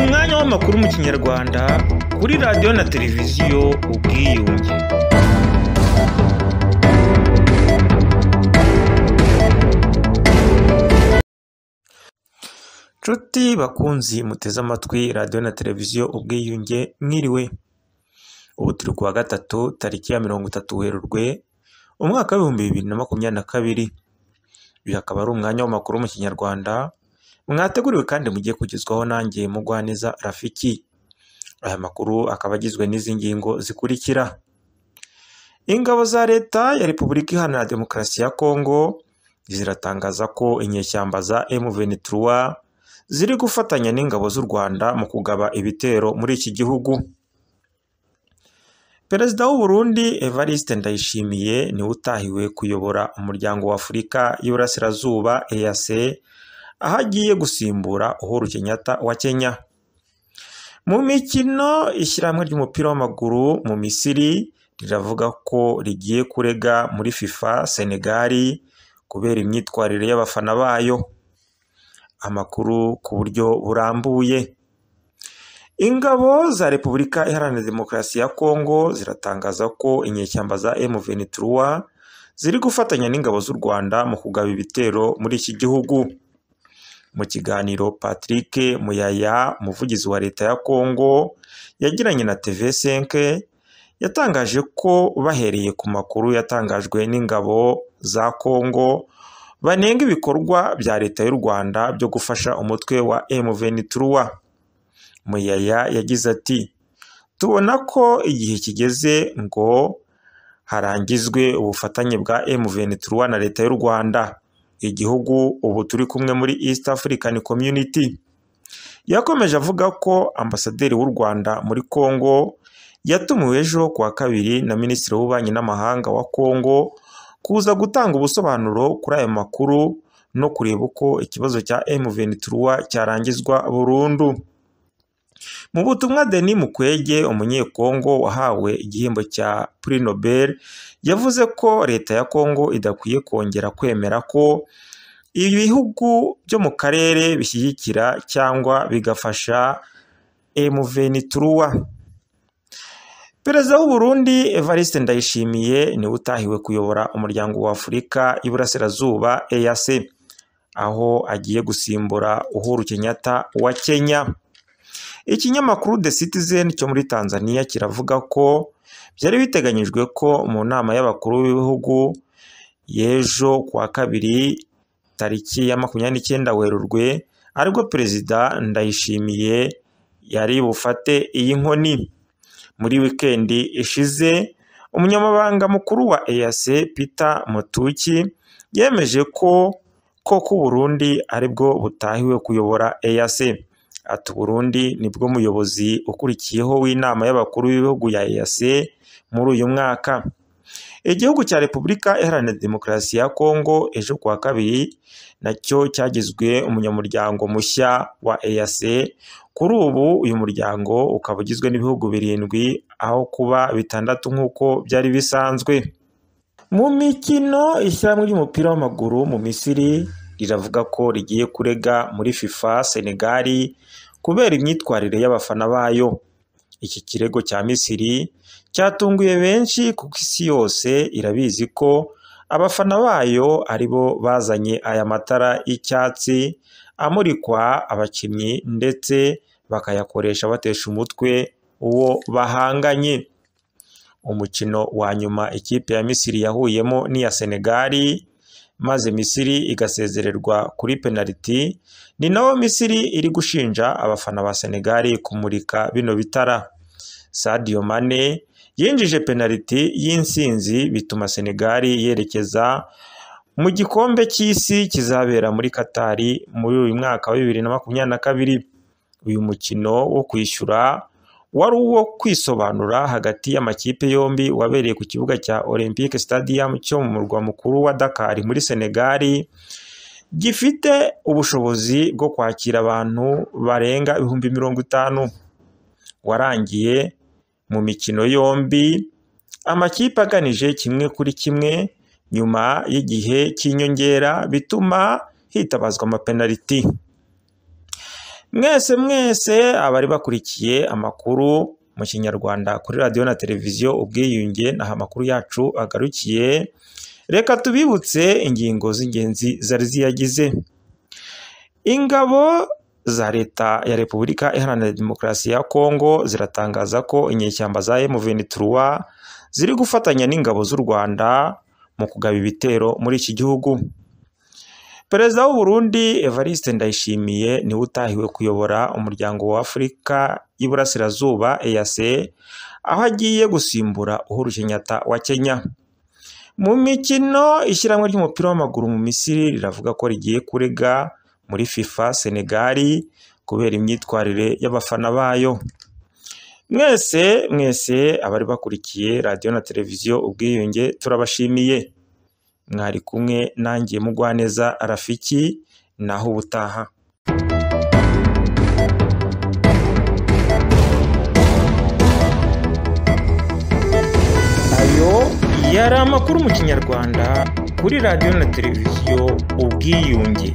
umwanya w'amakuru mu kinyarwanda kuri radiyo na televiziyo ubwiyunge nshuti bakunzi muteze amatwi radiyo na televiziyo ubwiyunge mwiriwe ubu turi ku wa gatatu tariki ya mirongo itatu werurwe umwaka w'ibihumbi bibiri na makumyabiri na kabiri uyu akaba ari umwanya w'amakuru mu kinyarwanda mwateguriwe kandi mugiye kugezwaho nanjye mugwaniza rafiki aya makuru akaba agizwe n'izi ngingo zikurikira ingabo za leta ya repubulika iharanira demokarasi ya kongo ziratangaza ko inyeshyamba za M23 ziri gufatanya n'ingabo z'u Rwanda mu kugaba ibitero muri iki gihugu Perezida w'u Burundi Evariste Ndayishimiye niwe utahiwe kuyobora umuryango wa Afurika y'Iburasirazuba EAC aho agiye gusimbura Uhuru Kenyatta wa Kenya mu mikino ishyirahamwe ry'umupira w'amaguru mu Misiri riravuga ko rigiye kurega muri FIFA Senegal kubera imyitwarire y'abafana bayo amakuru ku buryo burambuye ingabo za Repubulika Iharanira Demokarasi ya Kongo ziratangaza ko inyeshyamba za M23 ziri gufatanya n'ingabo z'u Rwanda mu kugaba ibitero muri iki gihugu Mu kiganiro Patrick Muyaya umuvugizi wa leta ya Congo yagiranye na TV5 yatangaje ko bahereye ku makuru yatangajwe n'ingabo za Congo banenga ibikorwa bya leta y'u Rwanda byo gufasha umutwe wa m Muyaya yagize ati tubona ko igihe kigeze ngo harangizwe ubufatanye bwa m na leta y'u Rwanda igihugu ubu turi kumwe muri East African Community yakomeje avuga ko ambasaderi w'u Rwanda muri Congo yatumiwe ejo kuwa kabiri na minisitiri w'ububanyi n'amahanga wa Congo kuza gutanga ubusobanuro kuri ayo makuru no kureba uko ikibazo cya M23 cyarangizwa burundu Mu butumwa Denis Mukwege, umunyekongo wahawe igihembo cya Prix Nobel, yavuze ko leta ya Kongo idakwiye kongera kwemera ko ibihugu byo mu karere bishyigikira cyangwa bigafasha M23. Perezida w'u Burundi Evariste Ndayishimiye niwe utahiwe kuyobora Umuryango wa Afurika y'Iburasirazuba EAC, aho agiye gusimbura Uhuru Kenyatta wa Kenya. Ikinyamakuru The Citizen cyo muri Tanzania kiravuga ko byari biteganyijwe ko mu nama y'abakuru b'ibihugu y'ejo kwa kabiri tariki ya makumyabiri n'icyenda Werurwe aribwo Perezida Ndayishimiye yari bufate iyi nkoni. Muri wikendi ishize umunyamabanga mukuru wa EAC Peter Mutuki yemeje ko koko Burundi aribwo butahiwe kuyobora EAC. Ati “Uburundi nibwo muyobozi ukurikiyeho w'inama y'abakuru b'ibihugu ya EAC muri uyu mwaka igihugu cya Repubulika Iharanira Demokarasi ya Kongo ejo kuwa kabiri nacyo cyagizwe umunyamuryango mushya wa EAC kuri ubu uyu muryango ukaba ugizwe n'ibihugu birindwi aho kuba bitandatu nk'uko byari bisanzwe mu mikino ishyirahamwe ry'umupira w'amaguru mu Misiri riravuga ko rigiye kurega muri FIFA Senegal kubera imyitwarire y'abafana bayo. Iki kirego cya Misiri cyatunguye benshi kuko isi yose irabizi ko abafana bayo ari bo bazanye aya matara y'icyatsi amurikwa abakinnyi ndetse bakayakoresha batesha umutwe uwo bahanganye. Umukino wa nyuma ikipe ya Misiri yahuyemo n'iya Senegal maze misiri igasezererwa kuri penaliti ni naho misiri iri gushinja abafana ba senegali kumurika bino bitara sadio mane yinjije penaliti y'insinzi bituma senegali yerekeza mu gikombe cy'isi kizabera muri katari muri uyu mwaka wa bibiri na makumyabiri na kabiri uyu mukino wo kwishyura wari uwo kwisobanura hagati y'amakipe yombi wabereye ku kibuga cya Olympique Stadium cyo mu murwa mukuru wa Dakar muri Senegal gifite ubushobozi bwo kwakira abantu barenga ibihumbi mirongo itanu warangiye mu mikino yombi amakipe aganije kimwe kuri kimwe nyuma y'igihe cy'inyongera bituma hitabazwa amapenaliti mwese mwese abari bakurikiye amakuru mu kinyarwanda kuri radiyo na televiziyo ubwiyunge naho amakuru yacu agarukiye reka tubibutse ingingo z'ingenzi zari ziyagize ingabo za leta ya repubulika iharanira demokarasi ya kongo ziratangaza ko inyeshyamba za M23 ziri gufatanya n'ingabo z'u rwanda mu kugaba ibitero muri iki gihugu perezida w'u Burundi Evariste Ndayishimiye niwe utahiwe kuyobora umuryango wa Afurika y'Iburasirazuba EAC aho agiye gusimbura Uhuru Kenyatta wa Kenya mu mikino ishyirahamwe ry'umupira w'amaguru mu Misiri riravuga ko rigiye kurega muri FIFA Senegal kubera imyitwarire y'abafana bayo mwese mwese abari bakurikiye radiyo na televiziyo ubwiyunge turabashimiye mwari kumwe nanjye mugwaneza rafiki naho ubutaha ayo yari amakuru mu kinyarwanda kuri radiyo na televiziyo ubwiyunge